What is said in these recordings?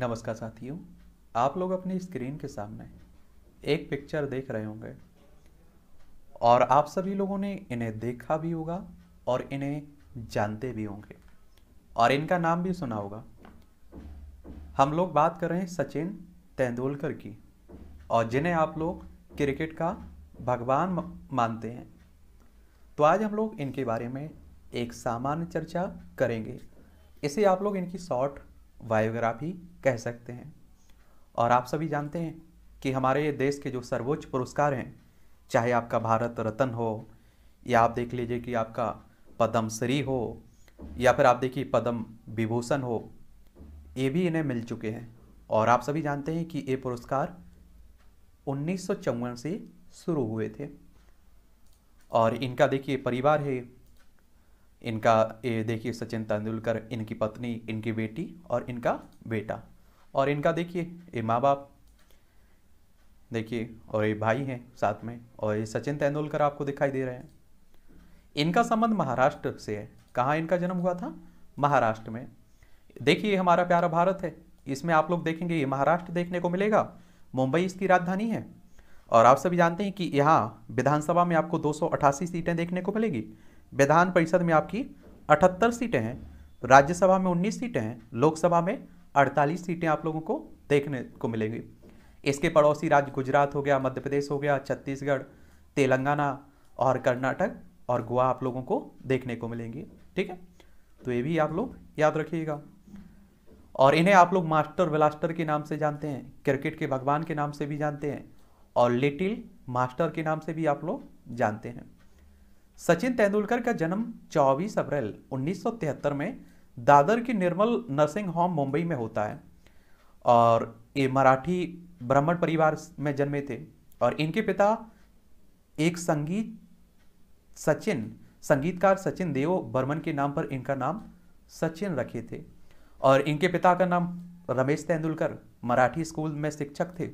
नमस्कार साथियों आप लोग अपनी स्क्रीन के सामने एक पिक्चर देख रहे होंगे और आप सभी लोगों ने इन्हें देखा भी होगा और इन्हें जानते भी होंगे और इनका नाम भी सुना होगा हम लोग बात कर रहे हैं सचिन तेंदुलकर की और जिन्हें आप लोग क्रिकेट का भगवान मानते हैं तो आज हम लोग इनके बारे में एक सामान्य चर्चा करेंगे इसे आप लोग इनकी शॉर्ट बायोग्राफी कह सकते हैं और आप सभी जानते हैं कि हमारे देश के जो सर्वोच्च पुरस्कार हैं चाहे आपका भारत रत्न हो या आप देख लीजिए कि आपका पद्मश्री हो या फिर आप देखिए पद्म विभूषण हो ये भी इन्हें मिल चुके हैं और आप सभी जानते हैं कि ये पुरस्कार उन्नीस से शुरू हुए थे और इनका देखिए परिवार है इनका ये देखिए सचिन तेंदुलकर इनकी पत्नी इनकी बेटी और इनका बेटा और इनका देखिए ये माँ बाप देखिए और ये भाई हैं साथ में और ये सचिन तेंदुलकर आपको दिखाई दे रहे हैं इनका संबंध महाराष्ट्र से है कहाँ इनका जन्म हुआ था महाराष्ट्र में देखिए हमारा प्यारा भारत है इसमें आप लोग देखेंगे ये महाराष्ट्र देखने को मिलेगा मुंबई इसकी राजधानी है और आप सभी जानते हैं कि यहाँ विधानसभा में आपको दो सीटें देखने को मिलेगी विधान परिषद में आपकी अठहत्तर सीटें हैं राज्यसभा में उन्नीस सीटें हैं लोकसभा में अड़तालीस सीटें आप लोगों को देखने को मिलेंगी इसके पड़ोसी राज्य गुजरात हो गया मध्य प्रदेश हो गया छत्तीसगढ़ तेलंगाना और कर्नाटक और गोवा आप लोगों को देखने को मिलेंगी ठीक है तो ये भी आप लोग याद रखिएगा और इन्हें आप लोग मास्टर ब्लास्टर के नाम से जानते हैं क्रिकेट के भगवान के नाम से भी जानते हैं और लिटिल मास्टर के नाम से भी आप लोग जानते हैं सचिन तेंदुलकर का जन्म 24 अप्रैल 1973 में दादर की निर्मल नर्सिंग होम मुंबई में होता है और ये मराठी ब्राह्मण परिवार में जन्मे थे और इनके पिता एक संगीत सचिन संगीतकार सचिन देव बर्मन के नाम पर इनका नाम सचिन रखे थे और इनके पिता का नाम रमेश तेंदुलकर मराठी स्कूल में शिक्षक थे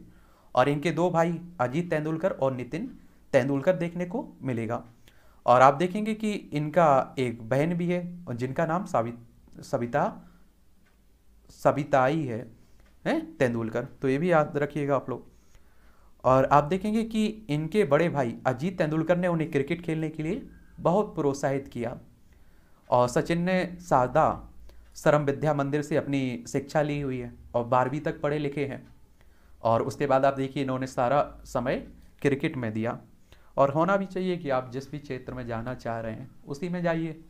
और इनके दो भाई अजीत तेंदुलकर और नितिन तेंदुलकर देखने को मिलेगा और आप देखेंगे कि इनका एक बहन भी है और जिनका नाम सविता सविताई है हैं तेंदुलकर तो ये भी याद रखिएगा आप लोग और आप देखेंगे कि इनके बड़े भाई अजीत तेंदुलकर ने उन्हें क्रिकेट खेलने के लिए बहुत प्रोत्साहित किया और सचिन ने सादा सरम विद्या मंदिर से अपनी शिक्षा ली हुई है और बारहवीं तक पढ़े लिखे हैं और उसके बाद आप देखिए इन्होंने सारा समय क्रिकेट में दिया और होना भी चाहिए कि आप जिस भी क्षेत्र में जाना चाह रहे हैं उसी में जाइए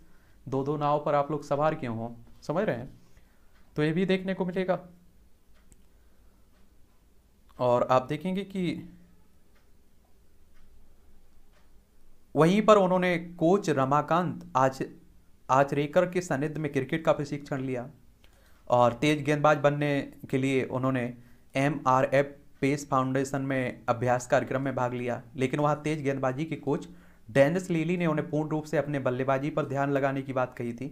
दो दो नाव पर आप लोग सवार क्यों हो समझ रहे हैं तो ये भी देखने को मिलेगा और आप देखेंगे कि वहीं पर उन्होंने कोच रमाकांत आज आचरेकर के सानिध्य में क्रिकेट का प्रशिक्षण लिया और तेज गेंदबाज बनने के लिए उन्होंने M R F space foundation में अभ्यास कार्यक्रम में भाग लिया लेकिन वहाँ तेज गेंदबाजी के कोच डेनिस लीली ने उन्हें पूर्ण रूप से अपने बल्लेबाजी पर ध्यान लगाने की बात कही थी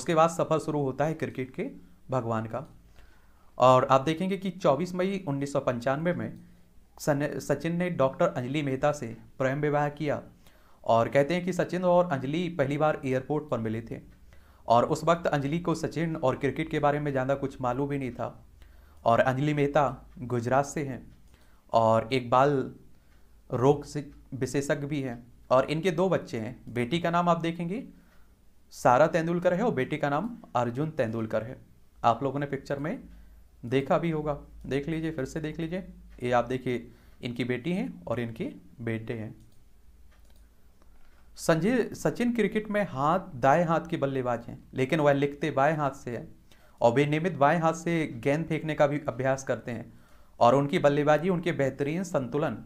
उसके बाद सफ़र शुरू होता है क्रिकेट के भगवान का और आप देखेंगे कि 24 मई उन्नीस में सचिन ने डॉक्टर अंजलि मेहता से प्रेम विवाह किया और कहते हैं कि सचिन और अंजलि पहली बार एयरपोर्ट पर मिले थे और उस वक्त अंजलि को सचिन और क्रिकेट के बारे में ज़्यादा कुछ मालूम ही नहीं था और अंजलि मेहता गुजरात से हैं और एक बाल रोग से विशेषज्ञ भी हैं और इनके दो बच्चे हैं बेटी का नाम आप देखेंगे सारा तेंदुलकर है और बेटी का नाम अर्जुन तेंदुलकर है आप लोगों ने पिक्चर में देखा भी होगा देख लीजिए फिर से देख लीजिए ये आप देखिए इनकी बेटी हैं और इनके बेटे हैं संजय सचिन क्रिकेट में हाथ दाएं हाथ के बल्लेबाज हैं लेकिन वह लिखते बाएं हाथ से है और वे नियमित बाएं हाथ से गेंद फेंकने का भी अभ्यास करते हैं और उनकी बल्लेबाजी उनके बेहतरीन संतुलन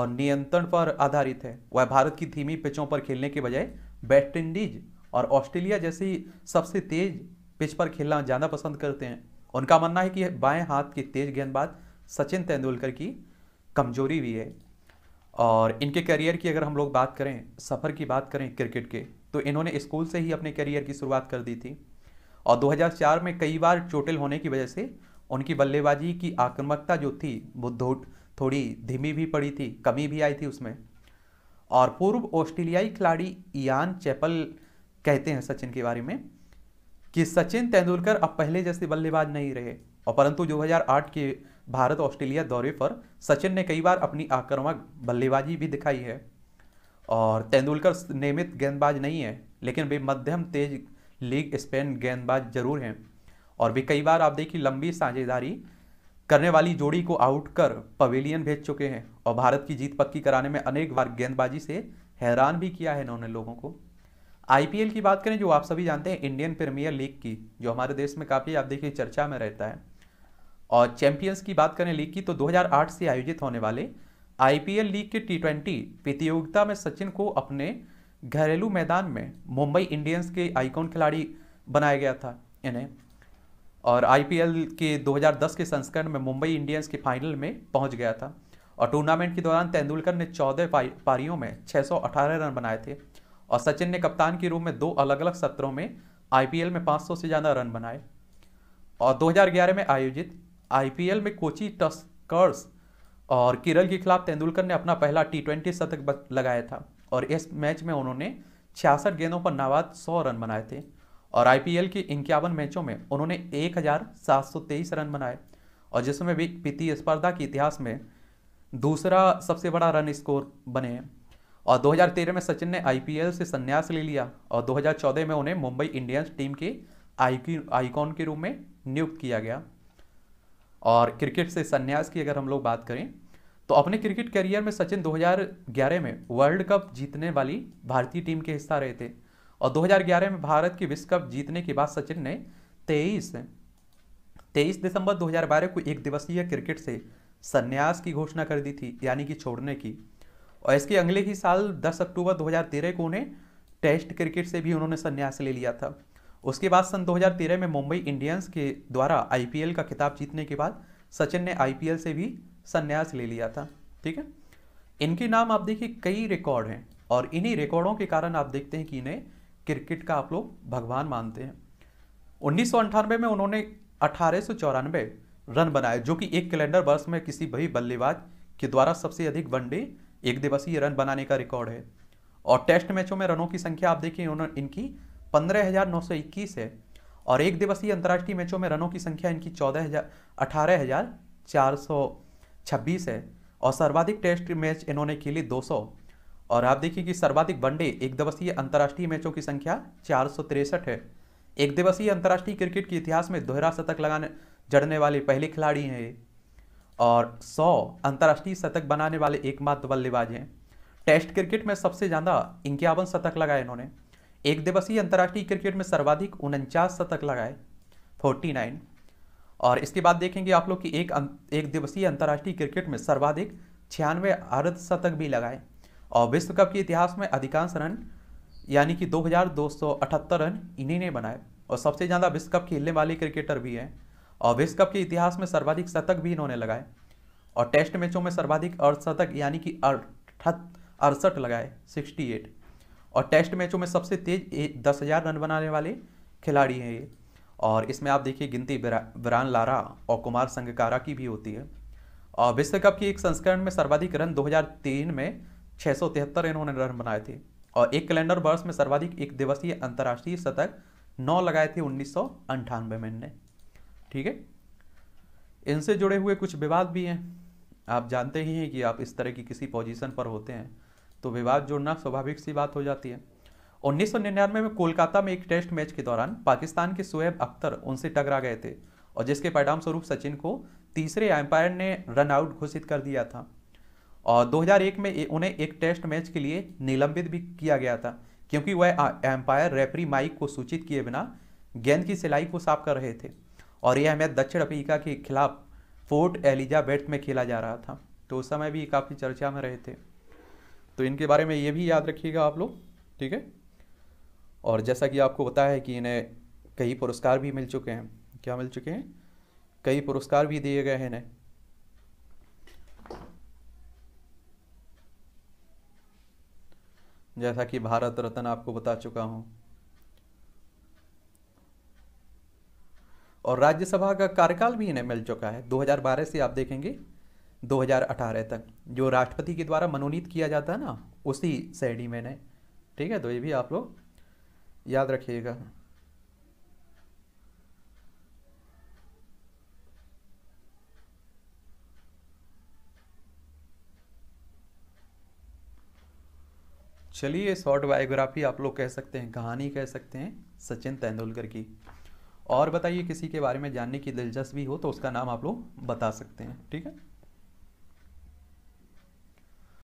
और नियंत्रण पर आधारित है वह भारत की धीमी पिचों पर खेलने के बजाय वेस्ट इंडीज और ऑस्ट्रेलिया जैसी सबसे तेज पिच पर खेलना ज़्यादा पसंद करते हैं उनका मानना है कि बाएं हाथ के तेज गेंदबाज सचिन तेंदुलकर की कमजोरी भी है और इनके करियर की अगर हम लोग बात करें सफ़र की बात करें क्रिकेट के तो इन्होंने स्कूल से ही अपने करियर की शुरुआत कर दी थी और 2004 में कई बार चोटिल होने की वजह से उनकी बल्लेबाजी की आक्रमकता जो थी वो थोड़ी धीमी भी पड़ी थी कमी भी आई थी उसमें और पूर्व ऑस्ट्रेलियाई खिलाड़ी ईयान चैपल कहते हैं सचिन के बारे में कि सचिन तेंदुलकर अब पहले जैसे बल्लेबाज नहीं रहे और परंतु 2008 के भारत ऑस्ट्रेलिया दौरे पर सचिन ने कई बार अपनी आक्रामक बल्लेबाजी भी दिखाई है और तेंदुलकर नियमित गेंदबाज नहीं है लेकिन वे मध्यम तेज लीग स्पेन गेंदबाज जरूर हैं और भी कई बार आप देखिए लंबी साझेदारी करने वाली जोड़ी को आउट कर पवेलियन भेज चुके हैं और भारत की जीत पक्की कराने में अनेक बार गेंदबाजी से हैरान भी किया है इन्होंने लोगों को आईपीएल की बात करें जो आप सभी जानते हैं इंडियन प्रीमियर लीग की जो हमारे देश में काफ़ी आप देखिए चर्चा में रहता है और चैंपियंस की बात करें लीग की तो 2008 से आयोजित होने वाले आईपीएल लीग के टी प्रतियोगिता में सचिन को अपने घरेलू मैदान में मुंबई इंडियंस के आइकॉन खिलाड़ी बनाया गया था इन्हें और आईपीएल के 2010 के संस्करण में मुंबई इंडियंस के फाइनल में पहुंच गया था और टूर्नामेंट के दौरान तेंदुलकर ने 14 पारियों में 618 रन बनाए थे और सचिन ने कप्तान के रूप में दो अलग अलग सत्रों में आईपीएल में 500 से ज़्यादा रन बनाए और 2011 में आयोजित आईपीएल में कोची टस्कर्स और केरल के खिलाफ तेंदुलकर ने अपना पहला टी ट्वेंटी शतक लगाया था और इस मैच में उन्होंने छियासठ गेंदों पर नाबाद सौ रन बनाए थे और आईपीएल की इक्यावन मैचों में उन्होंने एक रन बनाए और जिसमें भी वित्तीय स्पर्धा के इतिहास में दूसरा सबसे बड़ा रन स्कोर बने हैं और 2013 में सचिन ने आईपीएल से संन्यास ले लिया और 2014 में उन्हें मुंबई इंडियंस टीम के आइकॉन के रूप में नियुक्त किया गया और क्रिकेट से संन्यास की अगर हम लोग बात करें तो अपने क्रिकेट करियर में सचिन 2011 में वर्ल्ड कप जीतने वाली भारतीय टीम के हिस्सा रहे थे और 2011 में भारत की विश्व कप जीतने के बाद सचिन ने 23 23 दिसंबर 2012 को एक दिवसीय क्रिकेट से संन्यास की घोषणा कर दी थी यानी कि छोड़ने की और इसके अगले ही साल 10 अक्टूबर 2013 को उन्हें टेस्ट क्रिकेट से भी उन्होंने संन्यास ले लिया था उसके बाद सन 2013 में मुंबई इंडियंस के द्वारा आईपीएल का खिताब जीतने के बाद सचिन ने आईपीएल से भी संन्यास ले लिया था ठीक है इनके नाम आप देखिए कई रिकॉर्ड हैं और इन्हीं रिकॉर्डों के कारण आप देखते हैं कि इन्हें क्रिकेट का आप लोग भगवान मानते हैं उन्नीस में उन्होंने अठारह रन बनाए जो कि एक कैलेंडर वर्ष में किसी भी बल्लेबाज के द्वारा सबसे अधिक वनडे एक दिवसीय रन बनाने का रिकॉर्ड है और टेस्ट मैचों में रनों की संख्या आप देखिए उन्होंने इनकी 15,921 है और एक दिवसीय अंतर्राष्ट्रीय मैचों में रनों की संख्या इनकी चौदह हजार अठारह हजार चार सौ छब्बीस है और सर्वाधिक टेस्ट मैच इन्होंने खेली 200 और आप देखिए कि सर्वाधिक वनडे एक दिवसीय अंतर्राष्ट्रीय मैचों की संख्या चार है एक दिवसीय अंतर्राष्ट्रीय क्रिकेट के इतिहास में दोहरा शतक लगाने जड़ने वाले पहले खिलाड़ी हैं और 100 अंतर्राष्ट्रीय शतक बनाने वाले एकमात्र बल्लेबाज हैं टेस्ट क्रिकेट में सबसे ज़्यादा इक्यावन शतक लगाए इन्होंने एक दिवसीय अंतर्राष्ट्रीय क्रिकेट में सर्वाधिक उनचास शतक लगाए 49 और इसके बाद देखेंगे आप लोग कि एक अं, एक दिवसीय अंतर्राष्ट्रीय क्रिकेट में सर्वाधिक छियानवे अर्धशतक भी लगाए और विश्व कप के इतिहास में अधिकांश रन यानी कि 2,278 रन इन्हीं ने बनाए और सबसे ज़्यादा विश्व कप खेलने वाले क्रिकेटर भी हैं और विश्व कप के इतिहास में सर्वाधिक शतक भी इन्होंने लगाए और टेस्ट मैचों में सर्वाधिक अर्धशतक यानी कि अड़सठ लगाए 68 और टेस्ट मैचों में सबसे तेज दस हज़ार रन बनाने वाले खिलाड़ी हैं ये और इसमें आप देखिए गिनती विरान लारा और कुमार संगकारा की भी होती है और विश्व कप की एक संस्करण में सर्वाधिक रन 2003 में छः इन्होंने रन बनाए थे और एक कैलेंडर वर्ष में सर्वाधिक एक दिवसीय अंतर्राष्ट्रीय शतक नौ लगाए थे उन्नीस में इनने ठीक है इनसे जुड़े हुए कुछ विवाद भी हैं आप जानते ही हैं कि आप इस तरह की किसी पोजीशन पर होते हैं तो विवाद जुड़ना स्वाभाविक सी बात हो जाती है उन्नीस में कोलकाता में एक टेस्ट मैच के दौरान पाकिस्तान के सुहेब अख्तर उनसे टकरा गए थे और जिसके परिणाम स्वरूप सचिन को तीसरे एम्पायर ने रन आउट घोषित कर दिया था और 2001 में उन्हें एक टेस्ट मैच के लिए निलंबित भी किया गया था क्योंकि वह एम्पायर रेफरी माइक को सूचित किए बिना गेंद की सिलाई को साफ कर रहे थे और यह मैच दक्षिण अफ्रीका के खिलाफ फोर्ट एलिजाबेथ में खेला जा रहा था तो उस समय भी काफ़ी चर्चा में रहे थे तो इनके बारे में ये भी याद रखिएगा आप लोग ठीक है और जैसा कि आपको पता है कि इन्हें कई पुरस्कार भी मिल चुके हैं क्या मिल चुके हैं कई पुरस्कार भी दिए गए हैं इन्हें जैसा कि भारत रत्न आपको बता चुका हूं और राज्यसभा का कार्यकाल भी इन्हें मिल चुका है 2012 से आप देखेंगे 2018 तक जो राष्ट्रपति के द्वारा मनोनीत किया जाता है ना उसी श्रेणी में ठीक है तो ये भी आप लोग याद रखिएगा चलिए शॉर्ट बायोग्राफी आप लोग कह सकते हैं कहानी कह सकते हैं सचिन तेंदुलकर की और बताइए किसी के बारे में जानने की दिलचस्पी हो तो उसका नाम आप लोग बता सकते हैं ठीक है